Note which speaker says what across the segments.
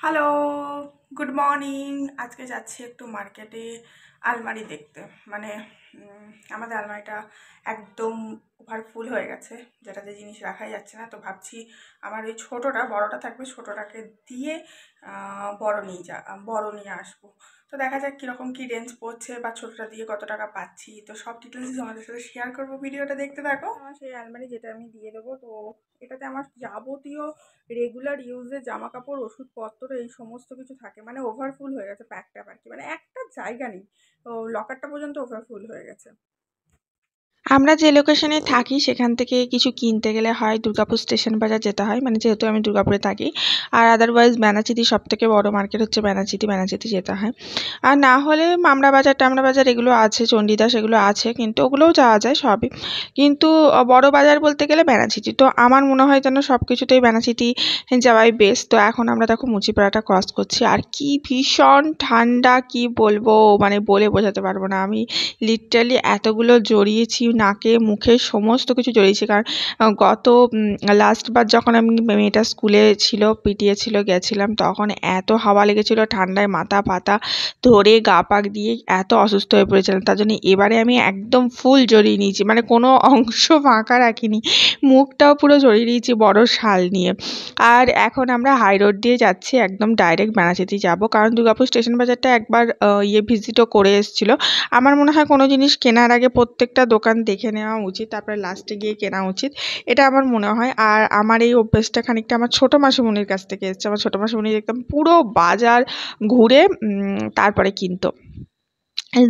Speaker 1: Hello. Good morning আজকে যাচ্ছি একটু মার্কেটে আলমারি দেখতে মানে আমাদের আলমারিটা একদম ওভারফুল হয়ে গেছে যেটাতে জিনিস রাখাই যাচ্ছে না তো ভাবছি আমার ওই ছোটোটা বড়টা থাকবে ছোটোটাকে দিয়ে বড় নিয়ে যা বড় নিয়ে আসবো তো দেখা যাক কীরকম কী রেঞ্জ পড়ছে বা ছোটোটা দিয়ে কত টাকা পাচ্ছি তো সব ডিটেলস তোমাদের সাথে শেয়ার করবো ভিডিওটা দেখতে থাকো আমার সেই আলমারি যেটা আমি দিয়ে দেবো তো এটাতে আমার যাবতীয় রেগুলার ইউজে জামা কাপড় ওষুধপত্র এই সমস্ত কিছু থাকে প্যাকে মানে ওভারফুল হয়ে গেছে প্যাকটা আর কি মানে একটা জায়গা নেই ও লকারটা পর্যন্ত ওভারফুল হয়ে গেছে আমরা যে লোকেশনে থাকি সেখান থেকে কিছু কিনতে গেলে হয় দুর্গাপুর স্টেশন বাজার যেতে হয় মানে যেহেতু আমি দুর্গাপুরে থাকি আর আদারওয়াইজ ব্যানাচিতি সব থেকে বড়ো মার্কেট হচ্ছে ব্যানাচিতি ব্যানাচিতি যেতে হয় আর না হলে মামরা বাজার টামরা বাজার এগুলো আছে চণ্ডীদাস এগুলো আছে কিন্তু ওগুলোও যাওয়া যায় সবই কিন্তু বড় বাজার বলতে গেলে ব্যানাচিতি তো আমার মনে হয় যেন সব কিছুতেই ব্যানাচিতি যাওয়াই বেস্ট তো এখন আমরা দেখো মুচিপাড়াটা ক্রস করছি আর কি ভীষণ ঠান্ডা কি বলবো মানে বলে বোঝাতে পারবো না আমি লিটারালি এতগুলো জড়িয়েছি নাকে মুখে সমস্ত কিছু জড়িয়েছে কারণ গত লাস্টবার যখন আমি মেয়েটা স্কুলে ছিল ছিল গেছিলাম তখন এত হাওয়া লেগেছিল ঠান্ডায় মাথা পাতা ধরে গা পাক দিয়ে এত অসুস্থ হয়ে পড়েছিলাম তার জন্য এবারে আমি একদম ফুল জড়িয়ে নিয়েছি মানে কোনো অংশ ফাঁকা রাখিনি মুখটাও পুরো জড়িয়ে নিয়েছি বড় শাল নিয়ে আর এখন আমরা হাই রোড দিয়ে যাচ্ছি একদম ডাইরেক্ট বেনাচিতে যাব কারণ দুর্গাপুর স্টেশন বাজারটা একবার ইয়ে ভিজিটও করে এসেছিলো আমার মনে হয় কোনো জিনিস কেনার আগে প্রত্যেকটা দোকান দেখে নেওয়া উচিত তারপরে লাস্টে গিয়ে কেনা উচিত এটা আমার মনে হয় আর আমার এই অভ্যেসটা খানিকটা আমার ছোটো মাসিমণির কাছ থেকে এসছে আমার ছোটো মাসিমণি দেখতাম পুরো বাজার ঘুরে তারপরে কিনতো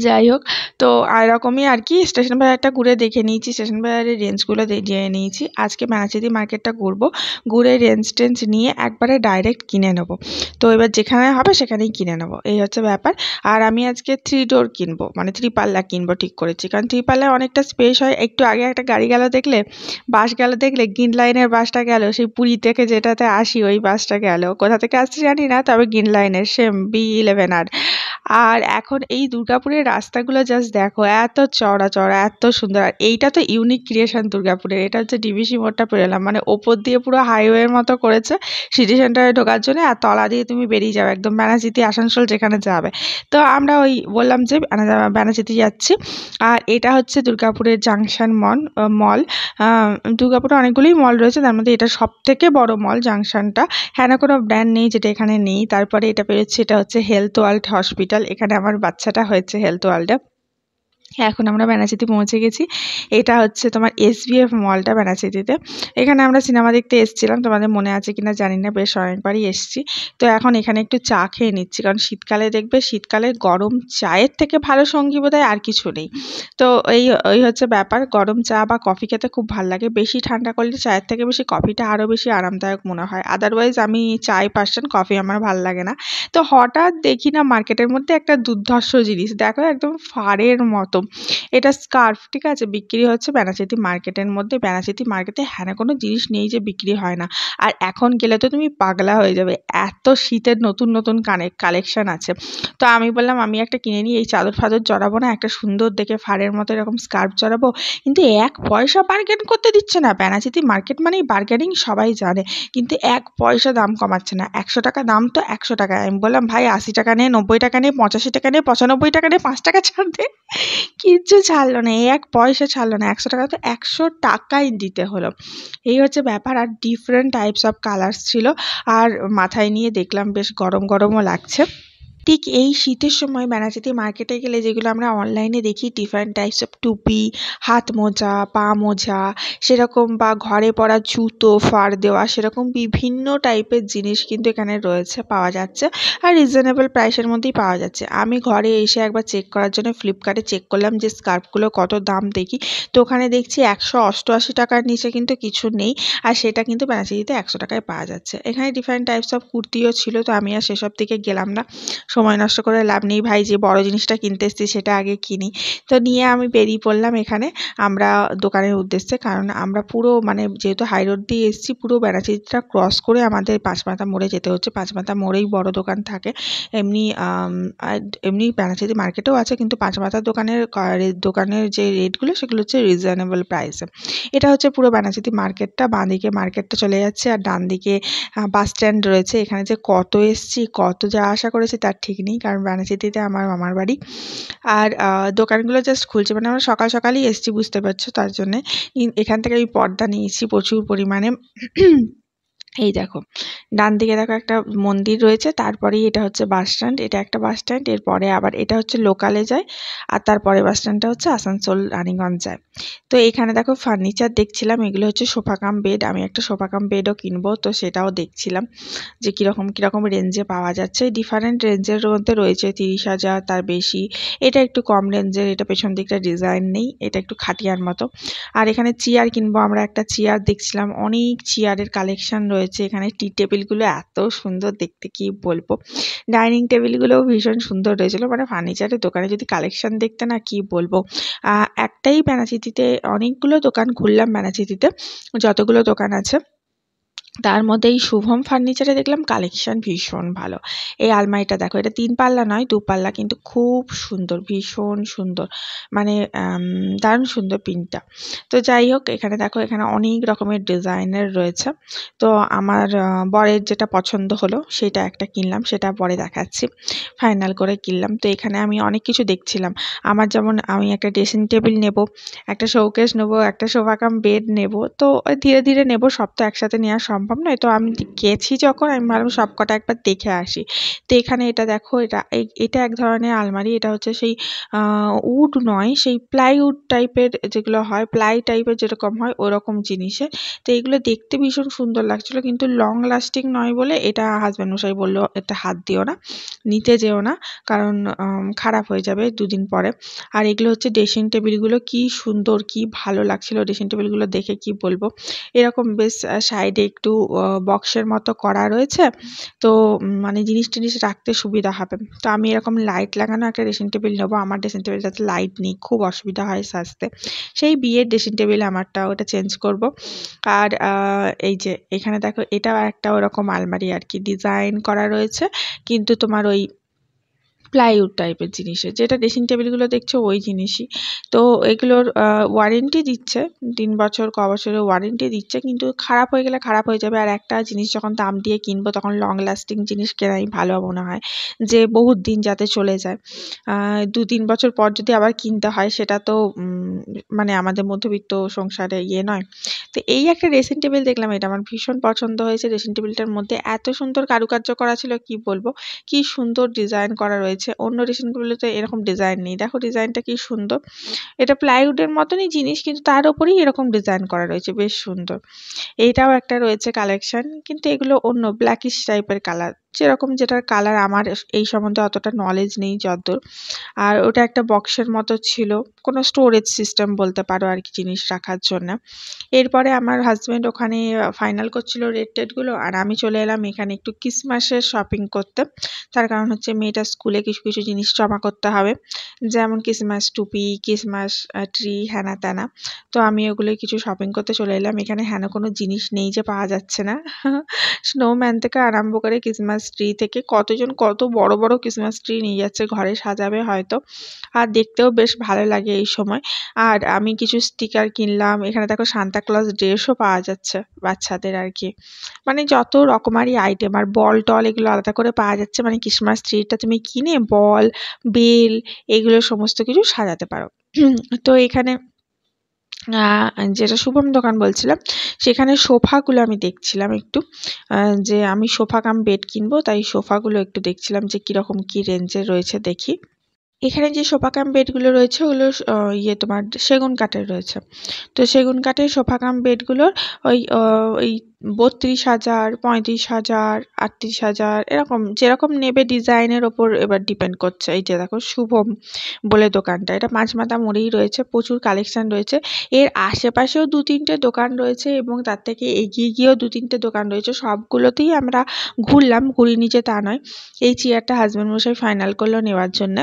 Speaker 1: যাই হোক তো এরকমই আর কি স্টেশন বাজারটা ঘুরে দেখে নিয়েছি স্টেশন বাজারের রেঞ্জগুলো জেনে নিয়েছি আজকে ম্যানাচিদি মার্কেটটা ঘুরবো ঘুরে রেঞ্জ টেঞ্জ নিয়ে একবারে ডাইরেক্ট কিনে নেব তো এবার যেখানে হবে সেখানেই কিনে নেব এই হচ্ছে ব্যাপার আর আমি আজকে থ্রি ডোর কিনবো মানে থ্রি পাল্লা কিনবো ঠিক করেছি কারণ থ্রি পাল্লায় অনেকটা স্পেস হয় একটু আগে একটা গাড়ি গেল দেখলে বাস গেল দেখলে গ্রিন লাইনের বাসটা গেল সেই পুরী থেকে যেটাতে আসি ওই বাসটা গেল কোথা থেকে আসছে জানি না তবে গ্রিন লাইনের সেম বি ইলেভেন আর আর এখন এই দুর্গাপুরের রাস্তাগুলো জাস্ট দেখো এত চড়া চড়া এত সুন্দর আর এইটা তো ইউনিক ক্রিয়েশন দুর্গাপুরের এটা হচ্ছে ডিবিসি মোড়টা পেরোলাম মানে ওপর দিয়ে পুরো হাইওয়ের মতো করেছে সিটি সেন্টারে ঢোকার জন্য আর তলা দিয়ে তুমি বেরিয়ে যাবে একদম ব্যানার্জিতে আসানসোল যেখানে যাবে তো আমরা ওই বললাম যে ব্যানার্জিতে যাচ্ছি আর এটা হচ্ছে দুর্গাপুরের জাংশন মল মল দুর্গাপুরে অনেকগুলোই মল রয়েছে তার মধ্যে এটা সব থেকে বড় মল জাংশনটা হ্যাঁ কোনো ব্র্যান্ড নেই যেটা এখানে নেই তারপরে এটা পেরোচ্ছে এটা হচ্ছে হেলথ ওয়ার্ল্ড হসপিটাল হসপিটাল এখানে আমার বাচ্চাটা হয়েছে হেলথ ওয়ার্ল্ডে হ্যাঁ, এখন আমরা বেনাচিতি পৌঁছে গেছি এটা হচ্ছে তোমার এস বিএফ মলটা বেনাচিতিতে এখানে আমরা সিনেমা দেখতে এসেছিলাম তোমাদের মনে আছে কিনা জানি না বেশ অনেকবারই এসেছি তো এখন এখানে একটু চা খেয়ে নিচ্ছি কারণ শীতকালে দেখবে শীতকালে গরম চায়ের থেকে ভালো সঙ্গী বোধ আর কিছু নেই তো এই ওই হচ্ছে ব্যাপার গরম চা বা কফি খেতে খুব ভালো লাগে বেশি ঠান্ডা করলে চায়ের থেকে বেশি কফিটা আরও বেশি আরামদায়ক মনে হয় আদারওয়াইজ আমি চাই পার্সেন্ট কফি আমার ভালো লাগে না তো হঠাৎ দেখি না মার্কেটের মধ্যে একটা দুর্ধর্ষ জিনিস দেখো একদম ফাড়ের মতো তো এটা স্কার্ফ ঠিক আছে বিক্রি হচ্ছে বেনাচিতি মার্কেটের মধ্যে বেনাচিতি মার্কেটে হ্যাঁ কোনো জিনিস নেই যে বিক্রি হয় না আর এখন গেলে তো তুমি পাগলা হয়ে যাবে এত শীতের নতুন নতুন কানে কালেকশন আছে তো আমি বললাম আমি একটা কিনে নিই এই চাদর ফাদর জড়াবো না একটা সুন্দর দেখে ফাড়ের মতো এরকম স্কার্ফ জড়াবো কিন্তু এক পয়সা বার্গেন করতে দিচ্ছে না বেনাচিতি মার্কেট মানেই বার্গেনিং সবাই জানে কিন্তু এক পয়সা দাম কমাচ্ছে না একশো টাকা দাম তো একশো টাকা আমি বললাম ভাই আশি টাকা নে নব্বই টাকা নে পঁচাশি টাকা নে পঁচানব্বই টাকা নে পাঁচ টাকা ছাড় দে কিচ্ছু ছাড়লো না এই এক পয়সা ছাড়লো না একশো টাকা তো একশো টাকাই দিতে হলো এই হচ্ছে ব্যাপার আর ডিফারেন্ট টাইপস অফ কালার্স ছিল আর মাথায় নিয়ে দেখলাম বেশ গরম গরমও লাগছে ঠিক এই শীতের সময় বেনাচিতি মার্কেটে গেলে যেগুলো আমরা অনলাইনে দেখি ডিফারেন্ট টাইপস অফ টুপি হাত মোজা পা মোজা সেরকম বা ঘরে পরা জুতো ফার দেওয়া সেরকম বিভিন্ন টাইপের জিনিস কিন্তু এখানে রয়েছে পাওয়া যাচ্ছে আর রিজনেবল প্রাইসের মধ্যেই পাওয়া যাচ্ছে আমি ঘরে এসে একবার চেক করার জন্য ফ্লিপকার্টে চেক করলাম যে স্কার্ফগুলো কত দাম দেখি তো ওখানে দেখছি একশো অষ্টআশি টাকার নিচে কিন্তু কিছু নেই আর সেটা কিন্তু বেনাচিতিতে একশো টাকায় পাওয়া যাচ্ছে এখানে ডিফারেন্ট টাইপস অফ কুর্তিও ছিল তো আমি আর সেসব দিকে গেলাম না সময় নষ্ট করে লাভ নেই ভাই যে বড় জিনিসটা কিনতে এসেছি সেটা আগে কিনি তো নিয়ে আমি বেরিয়ে পড়লাম এখানে আমরা দোকানের উদ্দেশ্যে কারণ আমরা পুরো মানে যেহেতু হাই রোড দিয়ে এসেছি পুরো ব্যানাচিটা ক্রস করে আমাদের পাঁচমাথা মোড়ে যেতে হচ্ছে পাঁচমাথা মোড়েই বড় দোকান থাকে এমনি এমনি ব্যানাচিটি মার্কেটেও আছে কিন্তু মাথার দোকানের দোকানের যে রেটগুলো সেগুলো হচ্ছে রিজনেবল প্রাইসে এটা হচ্ছে পুরো ব্যানাচিটি মার্কেটটা বাঁ দিকে মার্কেটটা চলে যাচ্ছে আর ডান দিকে বাস স্ট্যান্ড রয়েছে এখানে যে কত এসছি কত যা আশা করেছি তার ঠিক নেই কারণ বানাচিতিতে আমার মামার বাড়ি আর দোকানগুলো জাস্ট খুলছে মানে আমরা সকাল সকালই এসেছি বুঝতে পারছো তার জন্যে এখান থেকে আমি পর্দা নিয়েছি প্রচুর পরিমাণে এই দেখো ডান দিকে দেখো একটা মন্দির রয়েছে তারপরেই এটা হচ্ছে বাস স্ট্যান্ড এটা একটা বাস স্ট্যান্ড এরপরে আবার এটা হচ্ছে লোকালে যায় আর তারপরে বাস স্ট্যান্ডটা হচ্ছে আসানসোল রানীগঞ্জ যায় তো এখানে দেখো ফার্নিচার দেখছিলাম এগুলো হচ্ছে সোফাকাম বেড আমি একটা সোফাকাম বেডও কিনবো তো সেটাও দেখছিলাম যে কীরকম কীরকম রেঞ্জে পাওয়া যাচ্ছে ডিফারেন্ট রেঞ্জের মধ্যে রয়েছে তিরিশ হাজার তার বেশি এটা একটু কম রেঞ্জের এটা পেছন দিকটা ডিজাইন নেই এটা একটু খাটিয়ার মতো আর এখানে চেয়ার কিনবো আমরা একটা চেয়ার দেখছিলাম অনেক চেয়ারের কালেকশান রয়েছে রয়েছে এখানে টি টেবিলগুলো এত সুন্দর দেখতে কি বলবো ডাইনিং টেবিলগুলোও ভীষণ সুন্দর রয়েছিল মানে ফার্নিচারের দোকানে যদি কালেকশন দেখতে না কি বলবো একটাই বেনাচিতিতে অনেকগুলো দোকান ঘুরলাম বেনাচিতিতে যতগুলো দোকান আছে তার মধ্যে এই শুভম ফার্নিচারে দেখলাম কালেকশন ভীষণ ভালো এই আলমারিটা দেখো এটা তিন পাল্লা নয় দু পাল্লা কিন্তু খুব সুন্দর ভীষণ সুন্দর মানে দারুণ সুন্দর পিনটা তো যাই হোক এখানে দেখো এখানে অনেক রকমের ডিজাইনের রয়েছে তো আমার বরের যেটা পছন্দ হলো সেটা একটা কিনলাম সেটা পরে দেখাচ্ছি ফাইনাল করে কিনলাম তো এখানে আমি অনেক কিছু দেখছিলাম আমার যেমন আমি একটা ড্রেসিং টেবিল নেব একটা শোকেস নেব একটা সোফাকাম বেড নেব তো ধীরে ধীরে নেব সব তো একসাথে নেওয়া সম্ভব সম্ভব নয় তো আমি গেছি যখন আমি ভাবলাম সব কটা একবার দেখে আসি তো এখানে এটা দেখো এটা এটা এক ধরনের আলমারি এটা হচ্ছে সেই উড নয় সেই প্লাইউড টাইপের যেগুলো হয় প্লাই টাইপের যেরকম হয় ওরকম জিনিসে তো এগুলো দেখতে ভীষণ সুন্দর লাগছিলো কিন্তু লং লাস্টিং নয় বলে এটা হাজব্যান্ড মশাই বললো এটা হাত দিও না নিতে যেও না কারণ খারাপ হয়ে যাবে দুদিন পরে আর এগুলো হচ্ছে ড্রেসিং টেবিলগুলো কি সুন্দর কি ভালো লাগছিল ড্রেসিং টেবিলগুলো দেখে কি বলবো এরকম বেশ সাইডে একটু বক্সের মতো করা রয়েছে তো মানে জিনিস টিনিস রাখতে সুবিধা হবে তো আমি এরকম লাইট লাগানো একটা ড্রেসিং টেবিল নেবো আমার ড্রেসিং টেবিল যাতে লাইট নেই খুব অসুবিধা হয় সাজতে সেই বিয়ের ড্রেসিং টেবিল আমারটা ওটা চেঞ্জ করব আর এই যে এখানে দেখো এটাও একটা ওরকম আলমারি আর কি ডিজাইন করা রয়েছে কিন্তু তোমার ওই প্লাইউড টাইপের জিনিসের যেটা ড্রেসিং টেবিলগুলো দেখছো ওই জিনিসই তো এগুলোর ওয়ারেন্টি দিচ্ছে তিন বছর ক বছরের ওয়ারেন্টি দিচ্ছে কিন্তু খারাপ হয়ে গেলে খারাপ হয়ে যাবে আর একটা জিনিস যখন দাম দিয়ে কিনবো তখন লং লাস্টিং জিনিস কেনাই ভালো মনে হয় যে বহুত দিন যাতে চলে যায় দু তিন বছর পর যদি আবার কিনতে হয় সেটা তো মানে আমাদের মধ্যবিত্ত সংসারে ইয়ে নয় তো এই একটা ড্রেসিং টেবিল দেখলাম এটা আমার ভীষণ পছন্দ হয়েছে ড্রেসিং টেবিলটার মধ্যে এত সুন্দর কারুকার্য করা ছিল কি বলবো কি সুন্দর ডিজাইন করা রয়েছে রয়েছে অন্য রেশনগুলোতে এরকম ডিজাইন নেই দেখো ডিজাইনটা কি সুন্দর এটা প্লাইউডের মতনই জিনিস কিন্তু তার উপরেই এরকম ডিজাইন করা রয়েছে বেশ সুন্দর এইটাও একটা রয়েছে কালেকশন কিন্তু এগুলো অন্য ব্ল্যাকিশ টাইপের কালার যেরকম যেটার কালার আমার এই সম্বন্ধে অতটা নলেজ নেই যতদূর আর ওটা একটা বক্সের মতো ছিল কোনো স্টোরেজ সিস্টেম বলতে পারো আর কি জিনিস রাখার জন্য এরপরে আমার হাজব্যান্ড ওখানে ফাইনাল করছিল রেড টেডগুলো আর আমি চলে এলাম এখানে একটু ক্রিসমাসের শপিং করতে তার কারণ হচ্ছে মেয়েটা স্কুলে কিছু কিছু জিনিস জমা করতে হবে যেমন ক্রিসমাস টুপি ক্রিসমাস ট্রি হ্যানা ত্যানা তো আমি ওগুলো কিছু শপিং করতে চলে এলাম এখানে হ্যানা কোনো জিনিস নেই যে পাওয়া যাচ্ছে না স্নোম্যান থেকে আরম্ভ করে ক্রিসমাস ক্রিসমাস ট্রি থেকে কতজন কত বড় বড় ক্রিসমাস ট্রি নিয়ে যাচ্ছে ঘরে সাজাবে হয়তো আর দেখতেও বেশ ভালো লাগে এই সময় আর আমি কিছু স্টিকার কিনলাম এখানে দেখো সান্তাক্লজ ড্রেসও পাওয়া যাচ্ছে বাচ্চাদের আর কি মানে যত রকমারি আইটেম আর বল টল এগুলো আলাদা করে পাওয়া যাচ্ছে মানে ক্রিসমাস ট্রিটা তুমি কিনে বল বেল এগুলো সমস্ত কিছু সাজাতে পারো তো এখানে যেটা শুভম দোকান বলছিলাম সেখানে সোফাগুলো আমি দেখছিলাম একটু যে আমি সোফা কাম বেড কিনবো তাই সোফাগুলো একটু দেখছিলাম যে কীরকম কী রেঞ্জের রয়েছে দেখি এখানে যে সোফা কাম বেডগুলো রয়েছে ওগুলো ইয়ে তোমার সেগুন কাঠের রয়েছে তো সেগুন কাঠের সোফা কাম বেডগুলোর ওই ওই বত্রিশ হাজার পঁয়ত্রিশ হাজার আটত্রিশ হাজার এরকম যেরকম নেবে ডিজাইনের ওপর এবার ডিপেন্ড করছে এই যে দেখো শুভম বলে দোকানটা এটা মাতা মোড়েই রয়েছে প্রচুর কালেকশান রয়েছে এর আশেপাশেও দু তিনটে দোকান রয়েছে এবং তার থেকে এগিয়ে গিয়েও দু তিনটে দোকান রয়েছে সবগুলোতেই আমরা ঘুরলাম ঘুরি নিচে তা নয় এই চেয়ারটা হাজব্যান্ড মশাই ফাইনাল করলো নেওয়ার জন্য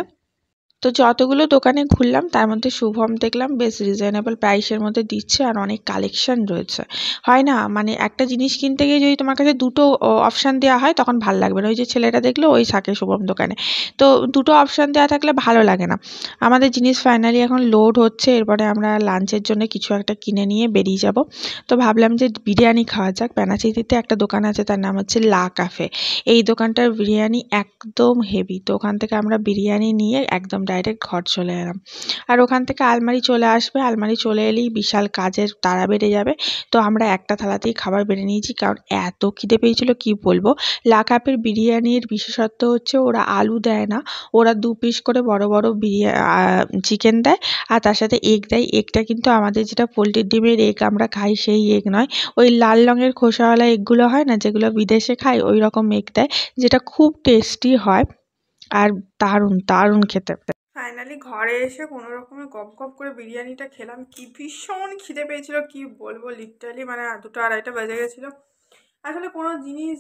Speaker 1: তো যতগুলো দোকানে ঘুরলাম তার মধ্যে শুভম দেখলাম বেশ রিজনেবল প্রাইসের মধ্যে দিচ্ছে আর অনেক কালেকশন রয়েছে হয় না মানে একটা জিনিস কিনতে গিয়ে যদি তোমার কাছে দুটো অপশান দেওয়া হয় তখন ভালো লাগবে না ওই যে ছেলেটা দেখলো ওই থাকে শুভম দোকানে তো দুটো অপশান দেওয়া থাকলে ভালো লাগে না আমাদের জিনিস ফাইনালি এখন লোড হচ্ছে এরপরে আমরা লাঞ্চের জন্য কিছু একটা কিনে নিয়ে বেরিয়ে যাব তো ভাবলাম যে বিরিয়ানি খাওয়া যাক প্যানাচিতে একটা দোকান আছে তার নাম হচ্ছে লা কাফে এই দোকানটার বিরিয়ানি একদম হেভি তো ওখান থেকে আমরা বিরিয়ানি নিয়ে একদম ডাইরেক্ট ঘর চলে এলাম আর ওখান থেকে আলমারি চলে আসবে আলমারি চলে এলেই বিশাল কাজের তারা বেড়ে যাবে তো আমরা একটা থালাতেই খাবার বেড়ে নিয়েছি কারণ এত খিদে পেয়েছিল কি বলবো লাকাপের বিরিয়ানির বিশেষত্ব হচ্ছে ওরা আলু দেয় না ওরা দু পিস করে বড় বড় বিরিয়ানি চিকেন দেয় আর তার সাথে এগ দেয় এগটা কিন্তু আমাদের যেটা পোলট্রির ডিমের এগ আমরা খাই সেই এগ নয় ওই লাল রঙের খোসাওয়ালা এগগুলো হয় না যেগুলো বিদেশে খাই ওই রকম এগ দেয় যেটা খুব টেস্টি হয় আর দারুণ দারুণ খেতে ফাইনালি ঘরে এসে কোনো রকমে গপ গপ করে বিরিয়ানিটা খেলাম কি ভীষণ খিদে পেয়েছিল কি বলবো লিটারালি মানে দুটো আড়াইটা বেজে গেছিলো আসলে কোনো জিনিস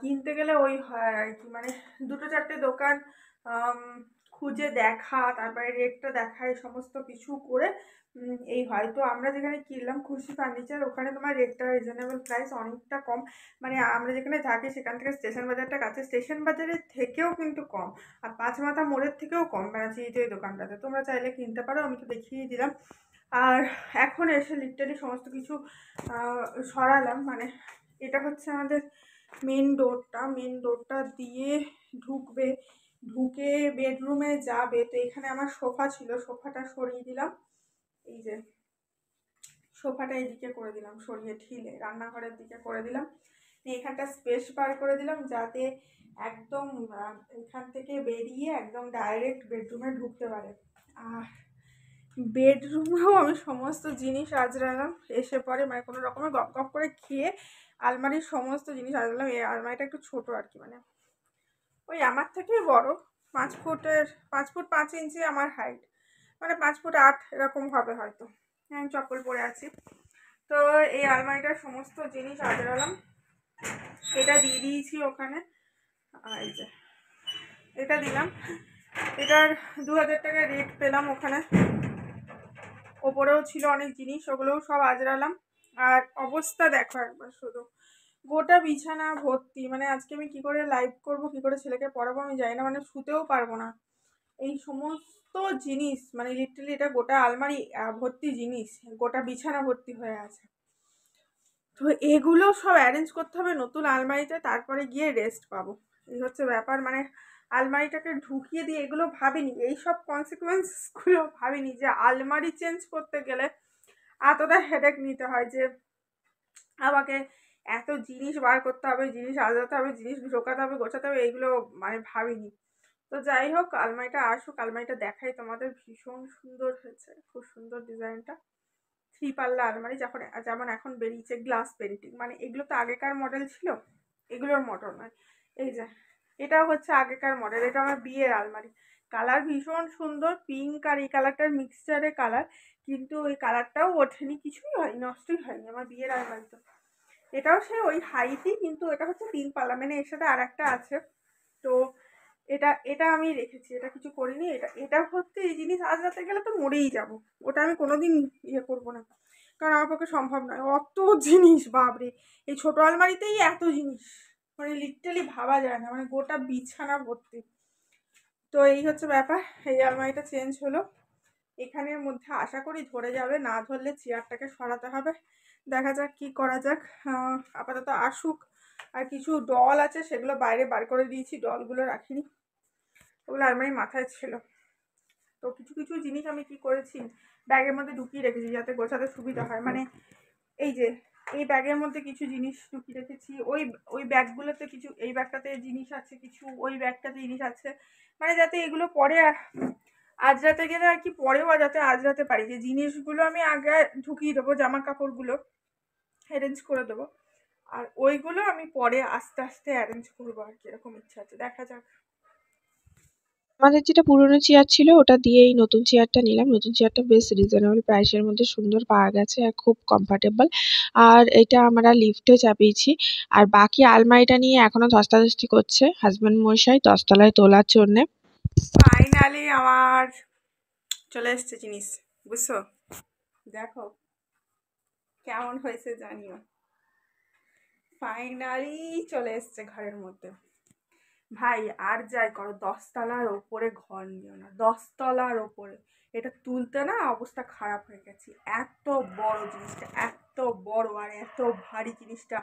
Speaker 1: কিনতে গেলে ওই হয় আর কি মানে দুটো চারটে দোকান খুঁজে দেখা তারপরে রেটটা দেখা এই সমস্ত কিছু করে এই হয় তো আমরা যেখানে কিনলাম খুশি ফার্নিচার ওখানে তোমার রেটটা রিজনেবল প্রাইস অনেকটা কম মানে আমরা যেখানে থাকি সেখান থেকে স্টেশন বাজারটা কাছে স্টেশন বাজারের থেকেও কিন্তু কম আর পাঁচ মাথা মোড়ের থেকেও কম বেড়াচ্ছি এই দোকানটাতে তোমরা চাইলে কিনতে পারো আমি তো দেখিয়ে দিলাম আর এখন এসে লিটারি সমস্ত কিছু সরালাম মানে এটা হচ্ছে আমাদের মেন ডোরটা মেন ডোরটা দিয়ে ঢুকবে ঢুকে বেডরুমে যাবে তো এখানে আমার সোফা ছিল সোফাটা সরিয়ে দিলাম এই যে সোফাটা এদিকে করে দিলাম সরিয়ে ঠিলে রান্নাঘরের দিকে করে দিলাম এখানটা স্পেস বার করে দিলাম যাতে একদম এখান থেকে বেরিয়ে একদম ডাইরেক্ট বেডরুমে ঢুকতে পারে আর বেডরুমেও আমি সমস্ত জিনিস আজরালাম এসে পরে মানে কোনো রকমের গপ গপ করে খেয়ে আলমারির সমস্ত জিনিস আজরালাম এই আলমারিটা একটু ছোট আর কি মানে ওই আমার থেকে বড় পাঁচ ফুটের পাঁচ ফুট পাঁচ ইঞ্চি আমার হাইট মানে পাঁচ ফুট আট এরকম হবে হয়তো আমি চপ্পল পরে আছি তো এই আলমারিটার সমস্ত জিনিস আজরালাম এটা দিয়ে দিয়েছি ওখানে এই যে এটা দিলাম এটার দু হাজার টাকা রেট পেলাম ওখানে ওপরেও ছিল অনেক জিনিস ওগুলোও সব আজরালাম আর অবস্থা দেখো একবার শুধু গোটা বিছানা ভর্তি মানে আজকে আমি কি করে লাইভ করব কি করে ছেলেকে পড়াবো আমি জানি না মানে শুতেও পারবো না এই সমস্ত জিনিস মানে লিটারালি এটা গোটা আলমারি ভর্তি জিনিস গোটা বিছানা ভর্তি হয়ে আছে তো এগুলো সব অ্যারেঞ্জ করতে হবে নতুন আলমারিতে তারপরে গিয়ে রেস্ট পাবো এই হচ্ছে ব্যাপার মানে আলমারিটাকে ঢুকিয়ে দিয়ে এগুলো ভাবিনি এই সব কনসিকুয়েন্সগুলো ভাবিনি যে আলমারি চেঞ্জ করতে গেলে এতটা হেডেক নিতে হয় যে আমাকে এত জিনিস বার করতে হবে জিনিস আজাতে হবে জিনিস ঢোকাতে হবে গোছাতে হবে এইগুলো মানে ভাবিনি তো যাই হোক আলমারিটা আসুক আলমারিটা দেখাই তোমাদের ভীষণ সুন্দর হয়েছে খুব সুন্দর ডিজাইনটা থ্রি পাল্লা আলমারি যখন যেমন এখন বেরিয়েছে গ্লাস পেন্টিং মানে এগুলো তো আগেকার মডেল ছিল এগুলোর মডেল নয় এই যে এটা হচ্ছে আগেকার মডেল এটা আমার বিয়ের আলমারি কালার ভীষণ সুন্দর পিঙ্ক আর এই কালারটার মিক্সচারে কালার কিন্তু ওই কালারটাও ওঠেনি কিছুই হয় নষ্টই হয়নি আমার বিয়ের আলমারি তো এটাও সে ওই হাইটই কিন্তু এটা হচ্ছে তিন পাল্লা মানে এর সাথে আর একটা আছে তো এটা এটা আমি রেখেছি এটা কিছু করিনি এটা এটা হচ্ছে এই জিনিস আজ রাতে গেলে তো মরেই যাব ওটা আমি কোনোদিন ইয়ে করবো না কারণ আমার পক্ষে সম্ভব নয় অত জিনিস বাপরে এই ছোট আলমারিতেই এত জিনিস মানে লিটারলি ভাবা যায় না মানে গোটা বিছানা ভর্তি তো এই হচ্ছে ব্যাপার এই আলমারিটা চেঞ্জ হলো এখানের মধ্যে আশা করি ধরে যাবে না ধরলে চেয়ারটাকে সরাতে হবে দেখা যাক কি করা যাক আপাতত আসুক আর কিছু ডল আছে সেগুলো বাইরে বার করে দিয়েছি ডলগুলো রাখিনি ওগুলো আলমারি মাথায় ছিল তো কিছু কিছু জিনিস আমি কি করেছি ব্যাগের মধ্যে ঢুকিয়ে রেখেছি যাতে গোছাতে সুবিধা হয় মানে এই যে এই ব্যাগের মধ্যে কিছু জিনিস ঢুকিয়ে রেখেছি ওই ওই ব্যাগগুলোতে কিছু এই ব্যাগটাতে জিনিস আছে কিছু ওই ব্যাগটাতে জিনিস আছে মানে যাতে এগুলো পরে আজ রাতে গেলে আর কি পরেও যাতে আজ রাতে পারি যে জিনিসগুলো আমি আগে ঢুকিয়ে দেবো জামা কাপড়গুলো অ্যারেঞ্জ করে দেবো আর ওইগুলো আমি পরে আস্তে আস্তে অ্যারেঞ্জ করবো আর কি এরকম ইচ্ছা আছে দেখা যাক আমাদের যেটা পুরনো চেয়ার ছিল ওটা দিয়েই নতুন চেয়ারটা নিলাম নতুন চেয়ারটা বেশ রিজনেবল প্রাইসের মধ্যে সুন্দর পাওয়া গেছে আর খুব কমফর্টেবল আর এটা আমরা লিফটে চাপিয়েছি আর বাকি আলমারিটা নিয়ে এখনও ধস্তাধস্তি করছে হাজব্যান্ড মশাই দশতলায় তোলার জন্যে ফাইনালি আমার চলে এসছে জিনিস বুঝছো দেখো কেমন হয়েছে জানিও ফাইনালি চলে এসছে ঘরের মধ্যে ভাই আর যাই করো দশতলার ওপরে ঘর নিও না দশতলার ওপরে এটা তুলতে না অবস্থা খারাপ হয়ে গেছে এত বড় জিনিসটা এত বড় আর এত ভারী জিনিসটা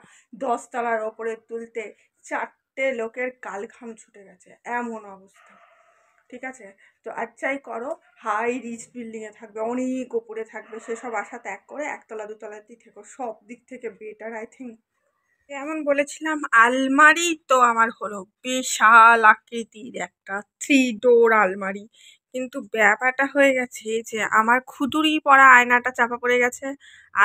Speaker 1: দশতলার ওপরে তুলতে চারটে লোকের কালঘাম ছুটে গেছে এমন অবস্থা ঠিক আছে তো আচ্ছাই করো হাই রিচ বিল্ডিংয়ে থাকবে অনেক ওপরে থাকবে সেসব আশা ত্যাগ করে একতলা দুতলাতেই থেকো সব দিক থেকে বেটার আই থিঙ্ক যেমন বলেছিলাম আলমারি তো আমার হলো বিশাল আকৃতির একটা থ্রি ডোর আলমারি কিন্তু ব্যাপারটা হয়ে গেছে যে আমার খুদুরি পড়া আয়নাটা চাপা পড়ে গেছে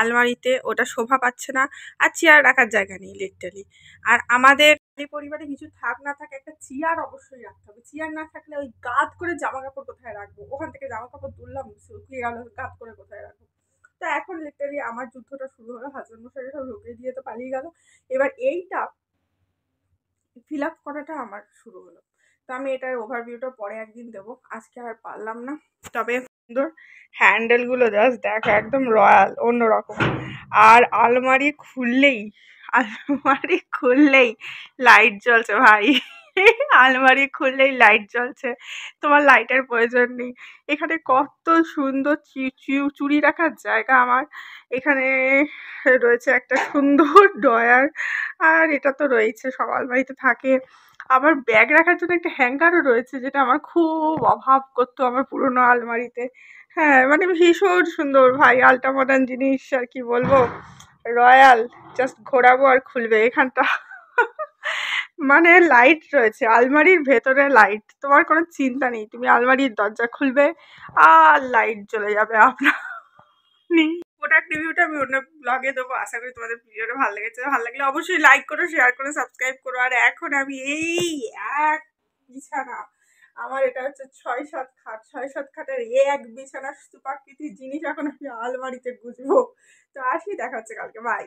Speaker 1: আলমারিতে ওটা শোভা পাচ্ছে না আর চেয়ার রাখার জায়গা নেই লিটারলি আর আমাদের পরিবারে কিছু থাক না থাকে একটা চেয়ার অবশ্যই রাখতে হবে চেয়ার না থাকলে ওই গাদ করে জামা কাপড় কোথায় রাখবো ওখান থেকে জামা কাপড় তুললাম শুকিয়ে গেল গাদ করে কোথায় রাখবো তো এখন লিটারালি আমার যুদ্ধটা শুরু হলো হাজবেন্ড মশাই সব ঢুকিয়ে দিয়ে তো পালিয়ে গেল এবার এইটা ফিল আপ করাটা আমার শুরু হলো তো আমি এটার ওভারভিউটা পরে একদিন দেবো আজকে আর পারলাম না তবে সুন্দর হ্যান্ডেলগুলো জাস্ট দেখ একদম রয়্যাল অন্যরকম আর আলমারি খুললেই আলমারি খুললেই লাইট জ্বলছে ভাই আলমারি খুললেই লাইট জ্বলছে তোমার লাইটের প্রয়োজন নেই এখানে কত সুন্দর চুরি রাখার জায়গা আমার এখানে রয়েছে একটা সুন্দর ডয়ার আর এটা তো রয়েছে সব আলমারিতে থাকে আবার ব্যাগ রাখার জন্য একটা হ্যাঙ্গারও রয়েছে যেটা আমার খুব অভাব করতো আমার পুরনো আলমারিতে হ্যাঁ মানে ভীষণ সুন্দর ভাই আলট্রা মডার্ন জিনিস আর কি বলবো রয়্যাল জাস্ট ঘোরাবো আর খুলবে এখানটা মানে লাইট রয়েছে আলমারির ভেতরে লাইট তোমার কোনো চিন্তা নেই তুমি আলমারির দরজা খুলবে আর লাইট চলে যাবে আপনার প্রোডাক্ট রিভিউটা আমি অন্য ব্লগে দেবো আশা করি তোমাদের ভিডিওটা ভালো লেগেছে ভালো লাগলে অবশ্যই লাইক করো শেয়ার করো সাবস্ক্রাইব করো আর এখন আমি এই এক বিছানা আমার এটা হচ্ছে ছয় সাত খাট ছয় সাত খাটের এক বিছানা সুপাকৃতির জিনিস এখন আমি আলমারিতে গুজবো তো আসি দেখা হচ্ছে কালকে বাই